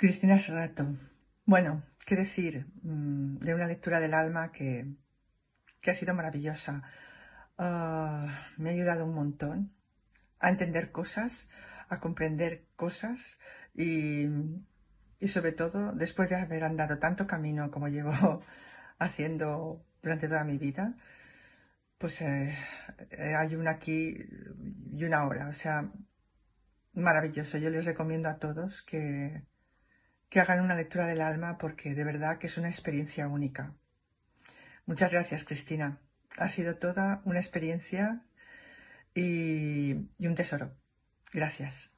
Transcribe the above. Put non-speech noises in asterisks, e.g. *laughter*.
Cristina Serrato. Bueno, qué decir mm, de una lectura del alma que, que ha sido maravillosa. Ah, me ha ayudado un montón a entender cosas, a comprender cosas y, y sobre todo después de haber andado tanto camino como llevo *laughs* haciendo durante toda mi vida, pues eh, eh, hay una aquí y una ahora. O sea, maravilloso. Yo les recomiendo a todos que, que hagan una lectura del alma porque de verdad que es una experiencia única. Muchas gracias, Cristina. Ha sido toda una experiencia y, un tesoro. Gracias.